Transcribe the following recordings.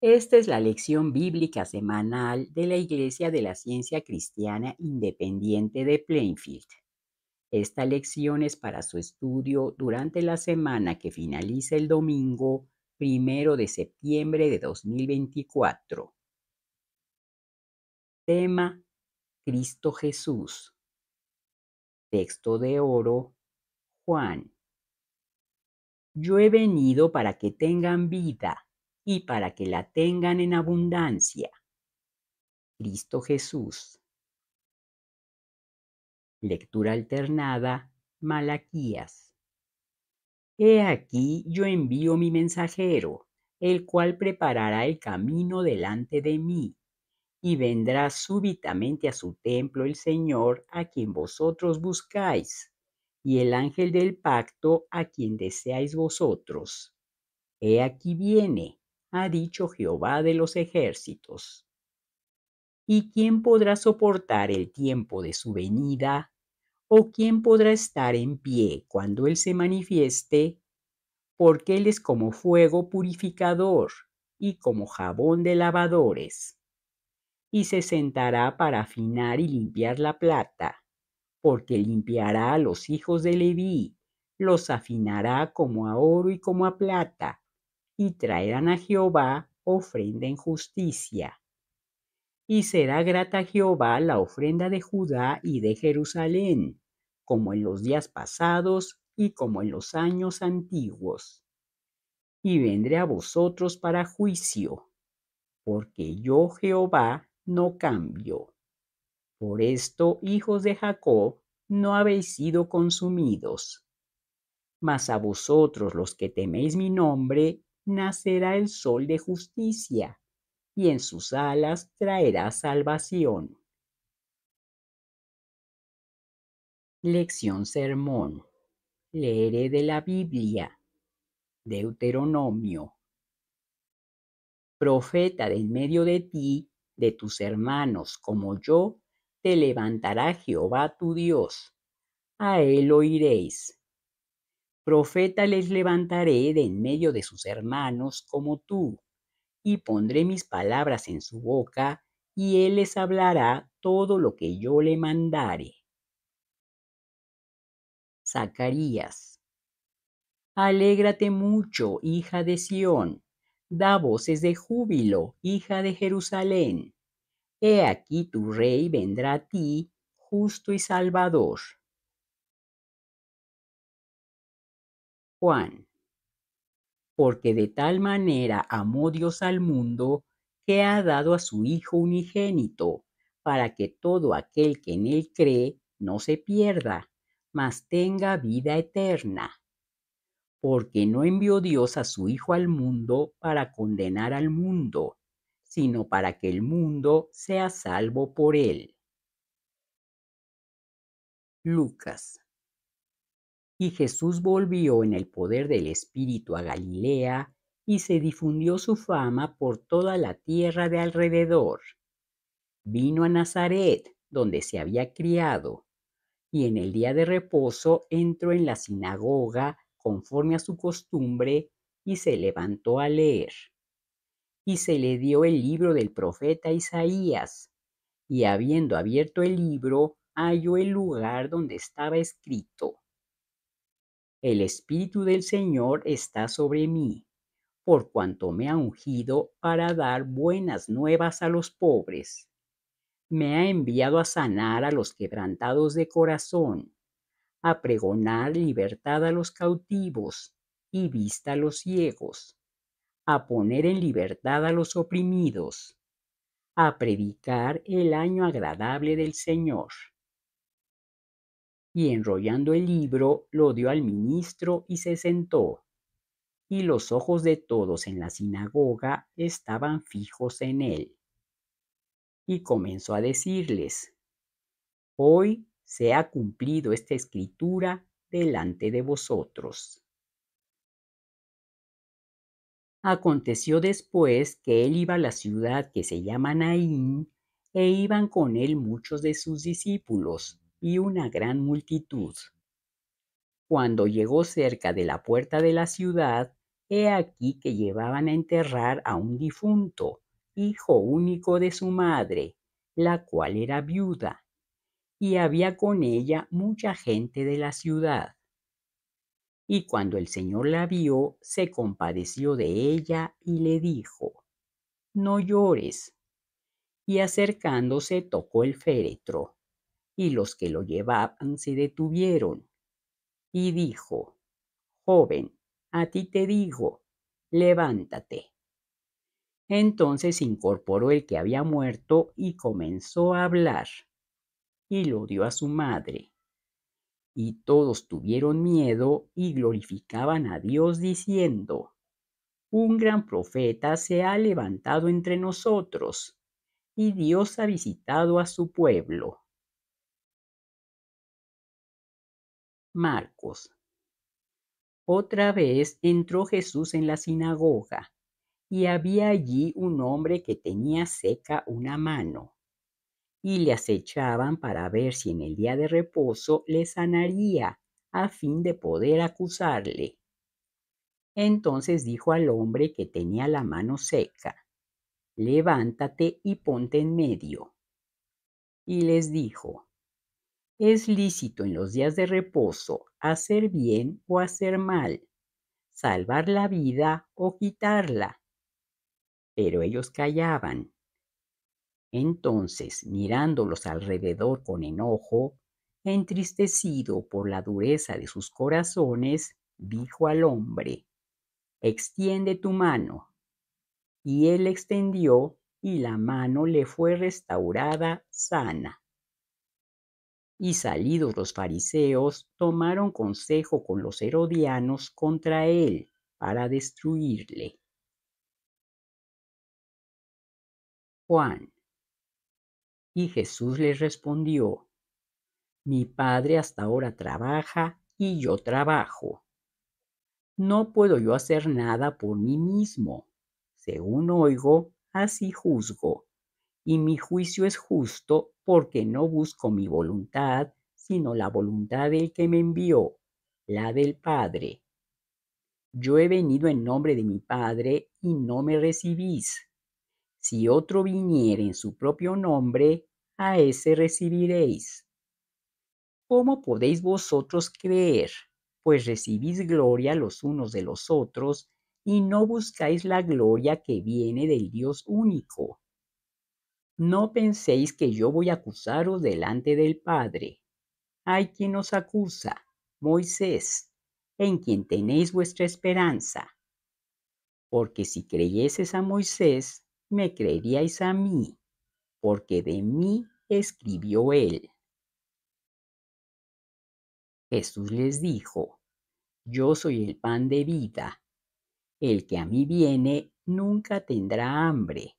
Esta es la lección bíblica semanal de la Iglesia de la Ciencia Cristiana Independiente de Plainfield. Esta lección es para su estudio durante la semana que finaliza el domingo primero de septiembre de 2024. Tema Cristo Jesús. Texto de oro Juan. Yo he venido para que tengan vida y para que la tengan en abundancia. Cristo Jesús. Lectura alternada, Malaquías. He aquí yo envío mi mensajero, el cual preparará el camino delante de mí, y vendrá súbitamente a su templo el Señor a quien vosotros buscáis, y el ángel del pacto a quien deseáis vosotros. He aquí viene, ha dicho Jehová de los ejércitos. ¿Y quién podrá soportar el tiempo de su venida? ¿O quién podrá estar en pie cuando Él se manifieste? Porque Él es como fuego purificador y como jabón de lavadores. Y se sentará para afinar y limpiar la plata, porque limpiará a los hijos de Leví, los afinará como a oro y como a plata, y traerán a Jehová ofrenda en justicia. Y será grata a Jehová la ofrenda de Judá y de Jerusalén, como en los días pasados y como en los años antiguos. Y vendré a vosotros para juicio, porque yo Jehová no cambio. Por esto, hijos de Jacob, no habéis sido consumidos. Mas a vosotros los que teméis mi nombre, nacerá el sol de justicia, y en sus alas traerá salvación. Lección Sermón. Leeré de la Biblia. Deuteronomio. Profeta de en medio de ti, de tus hermanos como yo, te levantará Jehová tu Dios. A él oiréis Profeta les levantaré de en medio de sus hermanos como tú, y pondré mis palabras en su boca, y él les hablará todo lo que yo le mandare. Zacarías. Alégrate mucho, hija de Sión, da voces de júbilo, hija de Jerusalén. He aquí tu rey vendrá a ti, justo y salvador. Juan. Porque de tal manera amó Dios al mundo que ha dado a su Hijo unigénito, para que todo aquel que en él cree no se pierda, mas tenga vida eterna. Porque no envió Dios a su Hijo al mundo para condenar al mundo, sino para que el mundo sea salvo por él. Lucas y Jesús volvió en el poder del Espíritu a Galilea, y se difundió su fama por toda la tierra de alrededor. Vino a Nazaret, donde se había criado, y en el día de reposo entró en la sinagoga conforme a su costumbre y se levantó a leer. Y se le dio el libro del profeta Isaías, y habiendo abierto el libro, halló el lugar donde estaba escrito, el Espíritu del Señor está sobre mí, por cuanto me ha ungido para dar buenas nuevas a los pobres. Me ha enviado a sanar a los quebrantados de corazón, a pregonar libertad a los cautivos y vista a los ciegos, a poner en libertad a los oprimidos, a predicar el año agradable del Señor y enrollando el libro lo dio al ministro y se sentó. Y los ojos de todos en la sinagoga estaban fijos en él. Y comenzó a decirles, Hoy se ha cumplido esta escritura delante de vosotros. Aconteció después que él iba a la ciudad que se llama Naín, e iban con él muchos de sus discípulos, y una gran multitud. Cuando llegó cerca de la puerta de la ciudad, he aquí que llevaban a enterrar a un difunto, hijo único de su madre, la cual era viuda, y había con ella mucha gente de la ciudad. Y cuando el Señor la vio, se compadeció de ella y le dijo, No llores. Y acercándose tocó el féretro y los que lo llevaban se detuvieron. Y dijo, Joven, a ti te digo, levántate. Entonces incorporó el que había muerto y comenzó a hablar, y lo dio a su madre. Y todos tuvieron miedo y glorificaban a Dios diciendo, Un gran profeta se ha levantado entre nosotros, y Dios ha visitado a su pueblo. Marcos. Otra vez entró Jesús en la sinagoga y había allí un hombre que tenía seca una mano y le acechaban para ver si en el día de reposo le sanaría a fin de poder acusarle. Entonces dijo al hombre que tenía la mano seca, levántate y ponte en medio. Y les dijo, es lícito en los días de reposo hacer bien o hacer mal, salvar la vida o quitarla. Pero ellos callaban. Entonces, mirándolos alrededor con enojo, entristecido por la dureza de sus corazones, dijo al hombre, Extiende tu mano. Y él extendió y la mano le fue restaurada sana. Y salidos los fariseos, tomaron consejo con los herodianos contra él para destruirle. Juan. Y Jesús les respondió, Mi Padre hasta ahora trabaja y yo trabajo. No puedo yo hacer nada por mí mismo. Según oigo, así juzgo y mi juicio es justo porque no busco mi voluntad, sino la voluntad del que me envió, la del Padre. Yo he venido en nombre de mi Padre y no me recibís. Si otro viniere en su propio nombre, a ese recibiréis. ¿Cómo podéis vosotros creer? Pues recibís gloria los unos de los otros y no buscáis la gloria que viene del Dios único. No penséis que yo voy a acusaros delante del Padre. Hay quien os acusa, Moisés, en quien tenéis vuestra esperanza. Porque si creyeseis a Moisés, me creeríais a mí, porque de mí escribió él. Jesús les dijo, Yo soy el pan de vida. El que a mí viene nunca tendrá hambre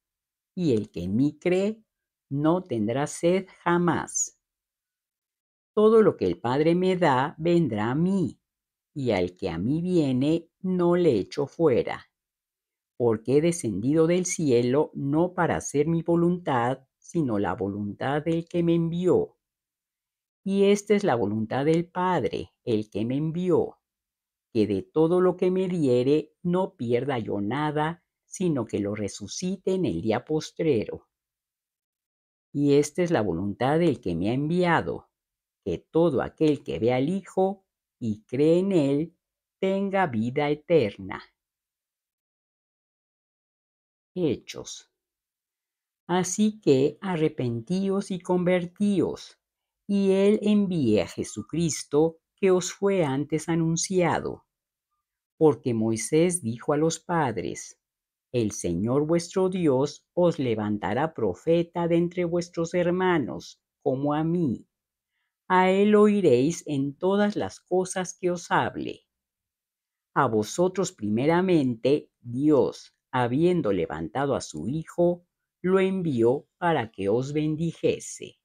y el que en mí cree no tendrá sed jamás. Todo lo que el Padre me da vendrá a mí, y al que a mí viene no le echo fuera, porque he descendido del cielo no para hacer mi voluntad, sino la voluntad del que me envió. Y esta es la voluntad del Padre, el que me envió, que de todo lo que me diere no pierda yo nada, sino que lo resucite en el día postrero. Y esta es la voluntad del que me ha enviado, que todo aquel que ve al Hijo y cree en Él tenga vida eterna. Hechos. Así que arrepentíos y convertíos, y Él envíe a Jesucristo que os fue antes anunciado. Porque Moisés dijo a los padres, el Señor vuestro Dios os levantará profeta de entre vuestros hermanos, como a mí. A él oiréis en todas las cosas que os hable. A vosotros primeramente Dios, habiendo levantado a su Hijo, lo envió para que os bendijese.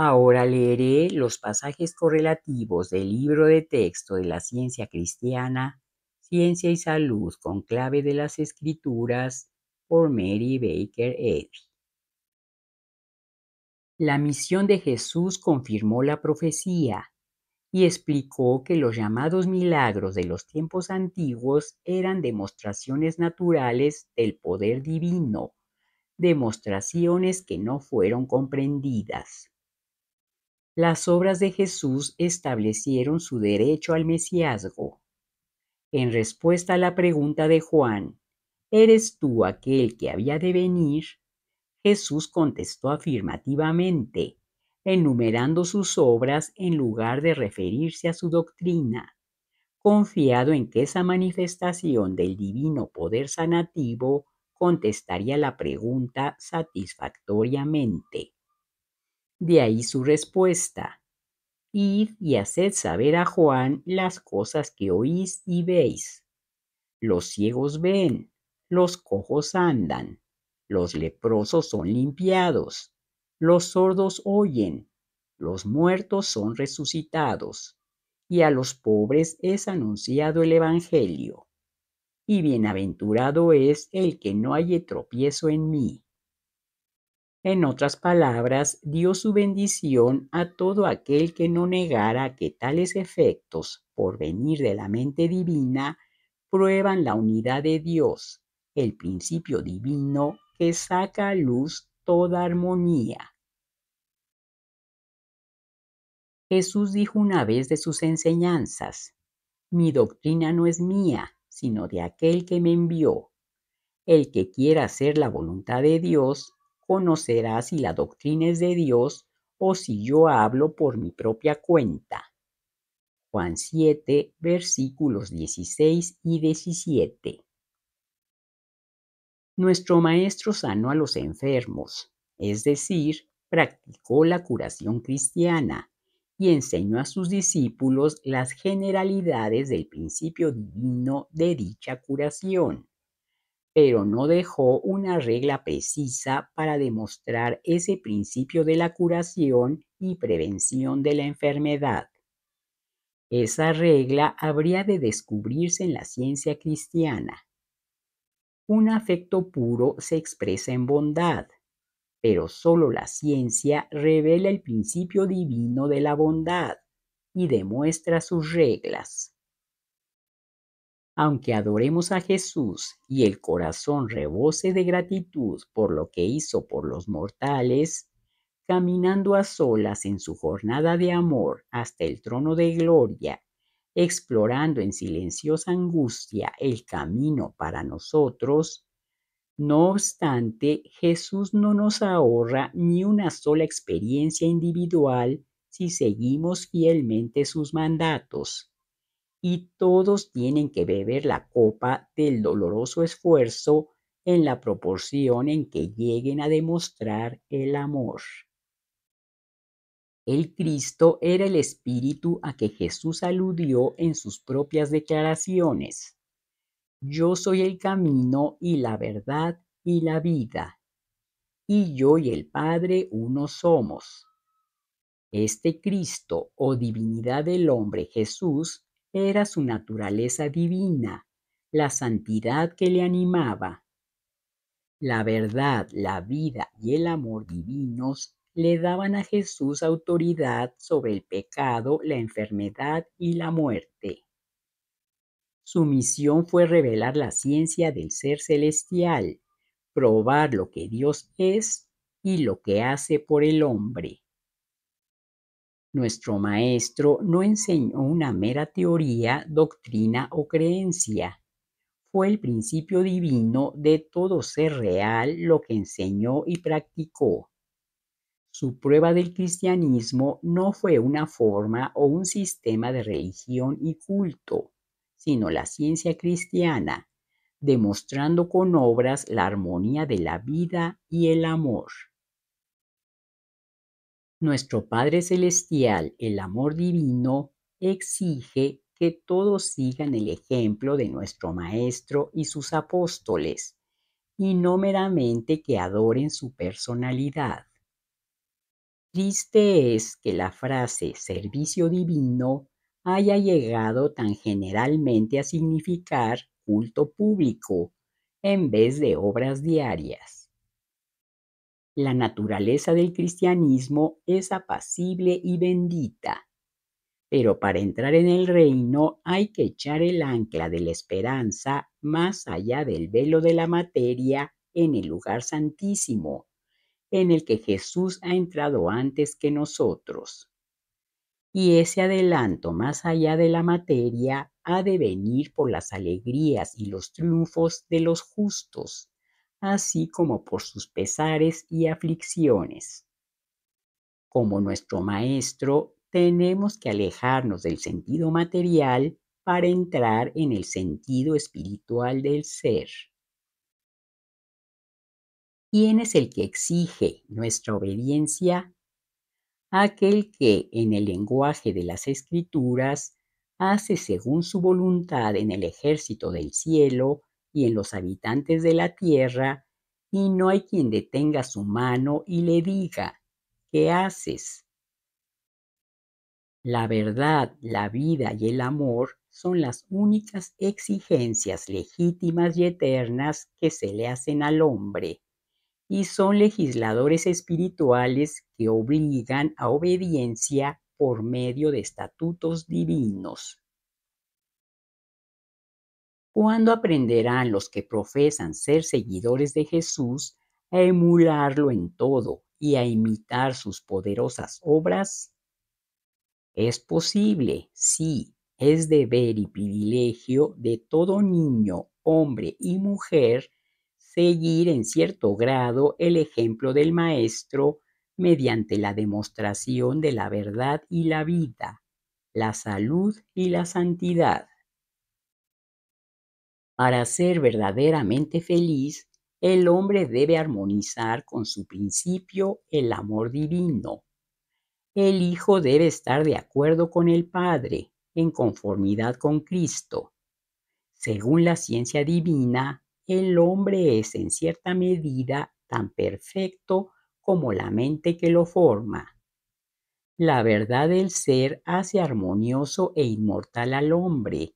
Ahora leeré los pasajes correlativos del libro de texto de la ciencia cristiana, Ciencia y Salud con clave de las escrituras por Mary Baker Eddy. La misión de Jesús confirmó la profecía y explicó que los llamados milagros de los tiempos antiguos eran demostraciones naturales del poder divino, demostraciones que no fueron comprendidas las obras de Jesús establecieron su derecho al mesiazgo. En respuesta a la pregunta de Juan, ¿eres tú aquel que había de venir? Jesús contestó afirmativamente, enumerando sus obras en lugar de referirse a su doctrina, confiado en que esa manifestación del divino poder sanativo contestaría la pregunta satisfactoriamente. De ahí su respuesta. Id y haced saber a Juan las cosas que oís y veis. Los ciegos ven, los cojos andan, los leprosos son limpiados, los sordos oyen, los muertos son resucitados, y a los pobres es anunciado el Evangelio. Y bienaventurado es el que no haya tropiezo en mí. En otras palabras, dio su bendición a todo aquel que no negara que tales efectos, por venir de la mente divina, prueban la unidad de Dios, el principio divino que saca a luz toda armonía. Jesús dijo una vez de sus enseñanzas, mi doctrina no es mía, sino de aquel que me envió. El que quiera hacer la voluntad de Dios, conocerá si la doctrina es de Dios o si yo hablo por mi propia cuenta. Juan 7, versículos 16 y 17. Nuestro Maestro sanó a los enfermos, es decir, practicó la curación cristiana y enseñó a sus discípulos las generalidades del principio divino de dicha curación pero no dejó una regla precisa para demostrar ese principio de la curación y prevención de la enfermedad. Esa regla habría de descubrirse en la ciencia cristiana. Un afecto puro se expresa en bondad, pero solo la ciencia revela el principio divino de la bondad y demuestra sus reglas aunque adoremos a Jesús y el corazón rebose de gratitud por lo que hizo por los mortales, caminando a solas en su jornada de amor hasta el trono de gloria, explorando en silenciosa angustia el camino para nosotros, no obstante, Jesús no nos ahorra ni una sola experiencia individual si seguimos fielmente sus mandatos y todos tienen que beber la copa del doloroso esfuerzo en la proporción en que lleguen a demostrar el amor. El Cristo era el espíritu a que Jesús aludió en sus propias declaraciones. Yo soy el camino y la verdad y la vida, y yo y el Padre uno somos. Este Cristo o divinidad del hombre Jesús era su naturaleza divina, la santidad que le animaba. La verdad, la vida y el amor divinos le daban a Jesús autoridad sobre el pecado, la enfermedad y la muerte. Su misión fue revelar la ciencia del ser celestial, probar lo que Dios es y lo que hace por el hombre. Nuestro maestro no enseñó una mera teoría, doctrina o creencia. Fue el principio divino de todo ser real lo que enseñó y practicó. Su prueba del cristianismo no fue una forma o un sistema de religión y culto, sino la ciencia cristiana, demostrando con obras la armonía de la vida y el amor. Nuestro Padre Celestial, el amor divino, exige que todos sigan el ejemplo de nuestro Maestro y sus apóstoles, y no meramente que adoren su personalidad. Triste es que la frase servicio divino haya llegado tan generalmente a significar culto público en vez de obras diarias. La naturaleza del cristianismo es apacible y bendita, pero para entrar en el reino hay que echar el ancla de la esperanza más allá del velo de la materia en el lugar santísimo, en el que Jesús ha entrado antes que nosotros. Y ese adelanto más allá de la materia ha de venir por las alegrías y los triunfos de los justos así como por sus pesares y aflicciones. Como nuestro Maestro, tenemos que alejarnos del sentido material para entrar en el sentido espiritual del ser. ¿Quién es el que exige nuestra obediencia? Aquel que, en el lenguaje de las escrituras, hace según su voluntad en el ejército del cielo y en los habitantes de la tierra, y no hay quien detenga su mano y le diga, ¿qué haces? La verdad, la vida y el amor son las únicas exigencias legítimas y eternas que se le hacen al hombre, y son legisladores espirituales que obligan a obediencia por medio de estatutos divinos. ¿Cuándo aprenderán los que profesan ser seguidores de Jesús a emularlo en todo y a imitar sus poderosas obras? Es posible, sí, es deber y privilegio de todo niño, hombre y mujer seguir en cierto grado el ejemplo del Maestro mediante la demostración de la verdad y la vida, la salud y la santidad. Para ser verdaderamente feliz, el hombre debe armonizar con su principio el amor divino. El Hijo debe estar de acuerdo con el Padre, en conformidad con Cristo. Según la ciencia divina, el hombre es en cierta medida tan perfecto como la mente que lo forma. La verdad del ser hace armonioso e inmortal al hombre,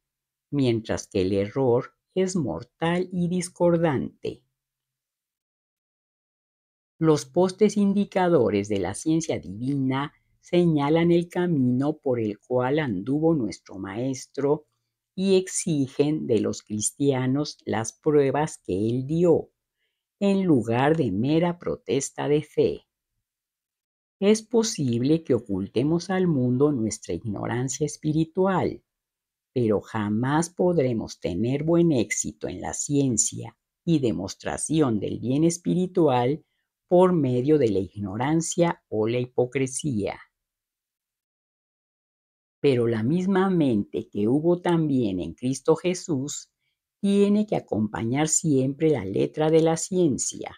mientras que el error es mortal y discordante. Los postes indicadores de la ciencia divina señalan el camino por el cual anduvo nuestro Maestro y exigen de los cristianos las pruebas que él dio, en lugar de mera protesta de fe. Es posible que ocultemos al mundo nuestra ignorancia espiritual pero jamás podremos tener buen éxito en la ciencia y demostración del bien espiritual por medio de la ignorancia o la hipocresía. Pero la misma mente que hubo también en Cristo Jesús tiene que acompañar siempre la letra de la ciencia,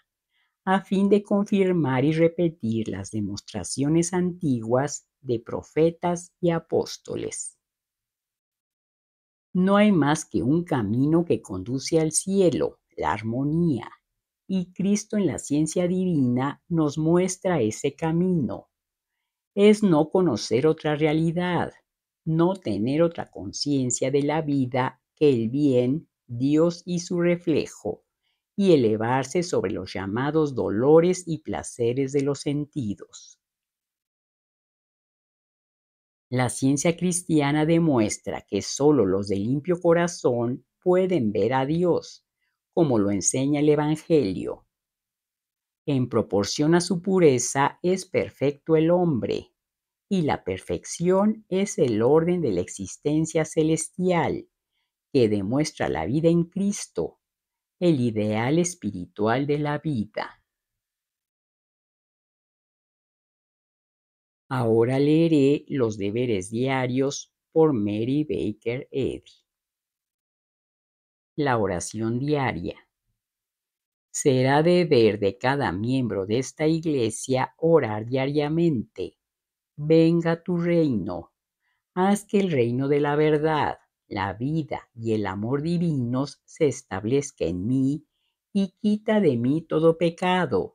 a fin de confirmar y repetir las demostraciones antiguas de profetas y apóstoles. No hay más que un camino que conduce al cielo, la armonía. Y Cristo en la ciencia divina nos muestra ese camino. Es no conocer otra realidad, no tener otra conciencia de la vida que el bien, Dios y su reflejo, y elevarse sobre los llamados dolores y placeres de los sentidos. La ciencia cristiana demuestra que solo los de limpio corazón pueden ver a Dios, como lo enseña el Evangelio. En proporción a su pureza es perfecto el hombre, y la perfección es el orden de la existencia celestial, que demuestra la vida en Cristo, el ideal espiritual de la vida. Ahora leeré los deberes diarios por Mary Baker Eddy. La oración diaria. Será deber de cada miembro de esta iglesia orar diariamente. Venga tu reino. Haz que el reino de la verdad, la vida y el amor divinos se establezca en mí y quita de mí todo pecado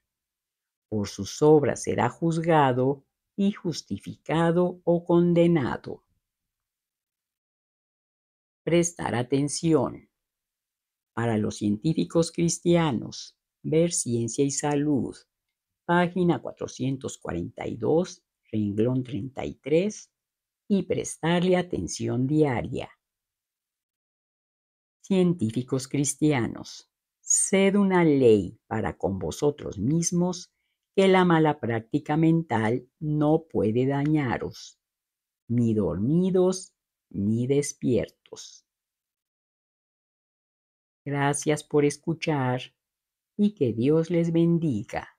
por sus obras será juzgado y justificado o condenado. Prestar atención. Para los científicos cristianos, ver Ciencia y Salud, página 442, renglón 33, y prestarle atención diaria. Científicos cristianos, sed una ley para con vosotros mismos que la mala práctica mental no puede dañaros, ni dormidos ni despiertos. Gracias por escuchar y que Dios les bendiga.